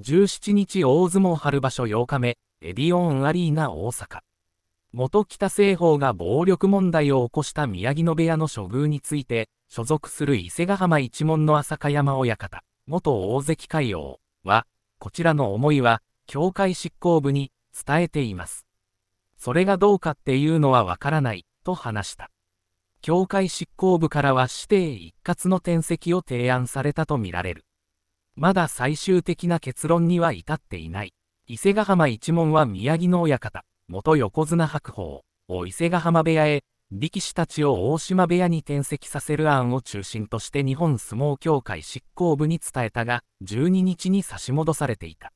17日大相撲春場所8日目、エディオンアリーナ大阪。元北西方が暴力問題を起こした宮城野部屋の処遇について、所属する伊勢ヶ浜一門の浅香山親方、元大関海王は、こちらの思いは、協会執行部に伝えています。それがどうかっていうのはわからない、と話した。協会執行部からは指定一括の転籍を提案されたとみられる。まだ最終的な結論には至っていない。伊勢ヶ浜一門は宮城の親方、元横綱白鵬を伊勢ヶ浜部屋へ、力士たちを大島部屋に転籍させる案を中心として日本相撲協会執行部に伝えたが、12日に差し戻されていた。